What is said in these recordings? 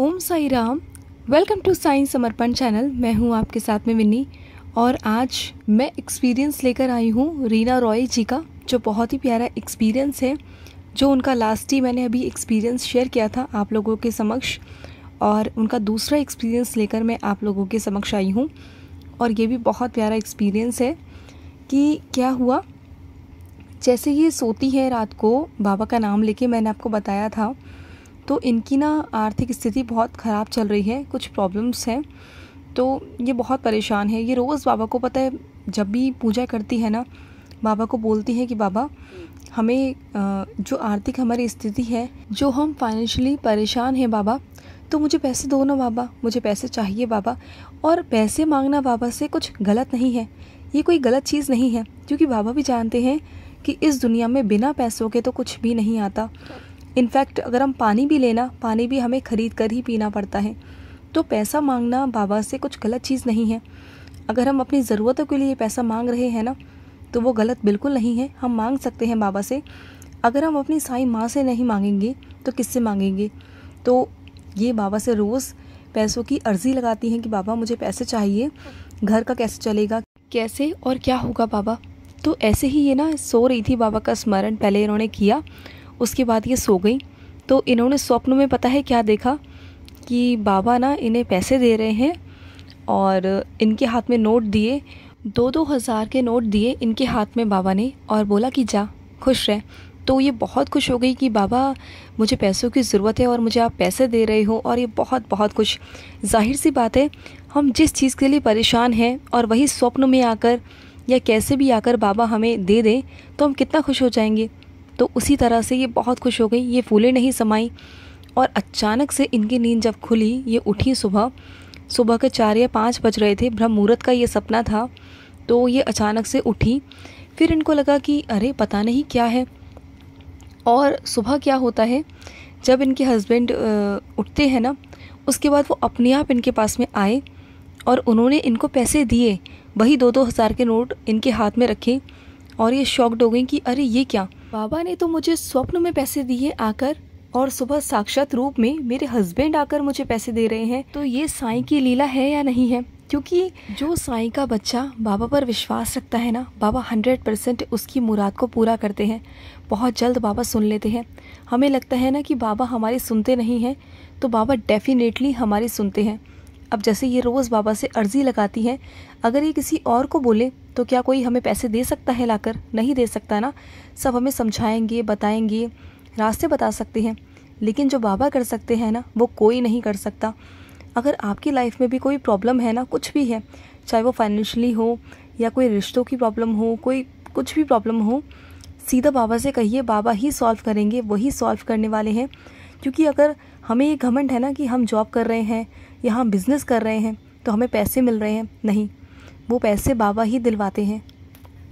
Om Sai Ram welcome to science Samarpan channel मैं हूँ आपके साथ में विन्नी और आज मैं एक्सपीरियंस लेकर आई हूँ रीना रॉय जी का जो बहुत ही प्यारा एक्सपीरियंस है जो उनका लास्ट ही मैंने अभी एक्सपीरियंस शेयर किया था आप लोगों के समक्ष और उनका दूसरा एक्सपीरियंस लेकर मैं आप लोगों के समक्ष आई हूँ और ये भी बहुत प्यारा एक्सपीरियंस है कि क्या हुआ जैसे ये सोती है रात को बाबा का नाम लेके मैंने आपको बताया था तो इनकी ना आर्थिक स्थिति बहुत ख़राब चल रही है कुछ प्रॉब्लम्स हैं तो ये बहुत परेशान है ये रोज़ बाबा को पता है जब भी पूजा करती है ना बाबा को बोलती है कि बाबा हमें जो आर्थिक हमारी स्थिति है जो हम फाइनेंशियली परेशान हैं बाबा तो मुझे पैसे दो ना बाबा मुझे पैसे चाहिए बाबा और पैसे मांगना बाबा से कुछ गलत नहीं है ये कोई गलत चीज़ नहीं है क्योंकि बाबा भी जानते हैं कि इस दुनिया में बिना पैसों के तो कुछ भी नहीं आता इनफैक्ट अगर हम पानी भी लेना पानी भी हमें ख़रीद कर ही पीना पड़ता है तो पैसा मांगना बाबा से कुछ गलत चीज़ नहीं है अगर हम अपनी ज़रूरतों के लिए पैसा मांग रहे हैं ना तो वो गलत बिल्कुल नहीं है हम मांग सकते हैं बाबा से अगर हम अपनी साई माँ से नहीं मांगेंगे तो किससे मांगेंगे तो ये बाबा से रोज़ पैसों की अर्ज़ी लगाती हैं कि बाबा मुझे पैसे चाहिए घर का कैसे चलेगा कैसे और क्या होगा बाबा तो ऐसे ही ये ना सो रही थी बाबा का स्मरण पहले इन्होंने किया उसके बाद ये सो गई तो इन्होंने स्वप्न में पता है क्या देखा कि बाबा ना इन्हें पैसे दे रहे हैं और इनके हाथ में नोट दिए दो दो हज़ार के नोट दिए इनके हाथ में बाबा ने और बोला कि जा खुश रह तो ये बहुत खुश हो गई कि बाबा मुझे पैसों की ज़रूरत है और मुझे आप पैसे दे रहे हो और ये बहुत बहुत खुश जाहिर सी बात है हम जिस चीज़ के लिए परेशान हैं और वही स्वप्न में आकर या कैसे भी आकर बाबा हमें दे दें तो हम कितना खुश हो जाएंगे तो उसी तरह से ये बहुत खुश हो गई ये फूले नहीं समाई और अचानक से इनकी नींद जब खुली ये उठी सुबह सुबह के चार या पाँच बज रहे थे ब्रह्म मुहूर्त का ये सपना था तो ये अचानक से उठी फिर इनको लगा कि अरे पता नहीं क्या है और सुबह क्या होता है जब इनके हस्बैंड उठते हैं ना उसके बाद वो अपने आप इनके पास में आए और उन्होंने इनको पैसे दिए वही दो दो हज़ार के नोट इनके हाथ में रखे और ये शॉक्ड हो गई कि अरे ये क्या बाबा ने तो मुझे स्वप्न में पैसे दिए आकर और सुबह साक्षात रूप में मेरे हस्बैंड आकर मुझे पैसे दे रहे हैं तो ये साई की लीला है या नहीं है क्योंकि जो साई का बच्चा बाबा पर विश्वास रखता है ना बाबा हंड्रेड परसेंट उसकी मुराद को पूरा करते हैं बहुत जल्द बाबा सुन लेते हैं हमें लगता है ना कि बाबा हमारी सुनते नहीं हैं तो बाबा डेफिनेटली हमारी सुनते हैं अब जैसे ये रोज़ बाबा से अर्जी लगाती है अगर ये किसी और को बोले तो क्या कोई हमें पैसे दे सकता है लाकर नहीं दे सकता ना सब हमें समझाएंगे बताएंगे रास्ते बता सकते हैं लेकिन जो बाबा कर सकते हैं ना वो कोई नहीं कर सकता अगर आपकी लाइफ में भी कोई प्रॉब्लम है ना कुछ भी है चाहे वो फाइनेंशली हो या कोई रिश्तों की प्रॉब्लम हो कोई कुछ भी प्रॉब्लम हो सीधा बाबा से कहिए बाबा ही सॉल्व करेंगे वही सॉल्व करने वाले हैं क्योंकि अगर हमें ये घमंड है ना कि हम जॉब कर रहे हैं या हम बिज़नेस कर रहे हैं तो हमें पैसे मिल रहे हैं नहीं वो पैसे बाबा ही दिलवाते हैं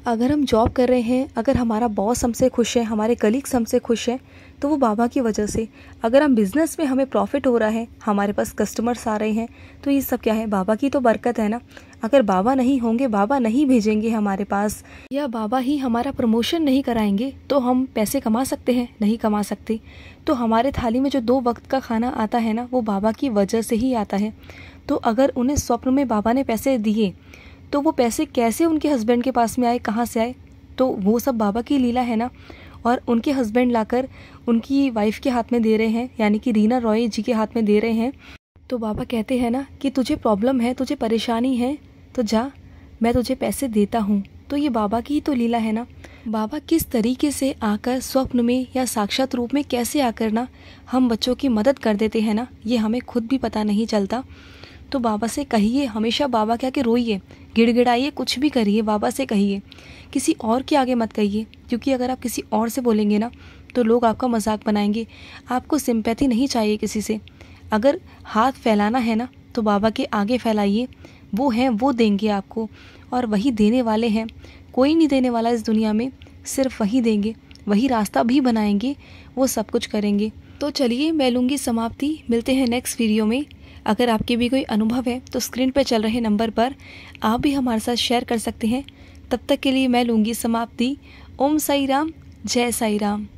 अगर हम जॉब कर रहे हैं अगर हमारा बॉस हमसे खुश है हमारे कलीग्स हमसे खुश हैं तो वो बाबा की वजह से अगर हम बिज़नेस में हमें प्रॉफिट हो रहा है हमारे पास कस्टमर्स आ रहे हैं तो ये सब क्या है बाबा की तो बरकत है ना अगर बाबा नहीं होंगे बाबा नहीं भेजेंगे हमारे पास या बाबा ही हमारा प्रमोशन नहीं कराएंगे तो हम पैसे कमा सकते हैं नहीं कमा सकते तो हमारे थाली में जो दो वक्त का खाना आता है ना वो बाबा की वजह से ही आता है तो अगर उन्हें स्वप्न में बाबा ने पैसे दिए तो वो पैसे कैसे उनके हस्बैंड के पास में आए कहाँ से आए तो वो सब बाबा की लीला है ना और उनके हस्बैंड लाकर उनकी वाइफ के हाथ में दे रहे हैं यानी कि रीना रॉय जी के हाथ में दे रहे हैं तो बाबा कहते हैं ना कि तुझे प्रॉब्लम है तुझे परेशानी है तो जा मैं तुझे पैसे देता हूँ तो ये बाबा की ही तो लीला है ना बाबा किस तरीके से आकर स्वप्न में या साक्षात रूप में कैसे आकर ना हम बच्चों की मदद कर देते हैं ना ये हमें खुद भी पता नहीं चलता तो बाबा से कहिए हमेशा बाबा क्या के रोइए गिड़गिड़ाइए कुछ भी करिए बाबा से कहिए किसी और के आगे मत कहिए क्योंकि अगर आप किसी और से बोलेंगे ना तो लोग आपका मजाक बनाएंगे आपको सिंपैथी नहीं चाहिए किसी से अगर हाथ फैलाना है ना तो बाबा के आगे फैलाइए वो हैं वो देंगे आपको और वही देने वाले हैं कोई नहीं देने वाला इस दुनिया में सिर्फ वही देंगे वही रास्ता भी बनाएंगे वो सब कुछ करेंगे तो चलिए मैं लूँगी समाप्ति मिलते हैं नेक्स्ट वीडियो में अगर आपके भी कोई अनुभव है तो स्क्रीन पर चल रहे नंबर पर आप भी हमारे साथ शेयर कर सकते हैं तब तक के लिए मैं लूँगी समाप्ति ओम साई राम जय साई राम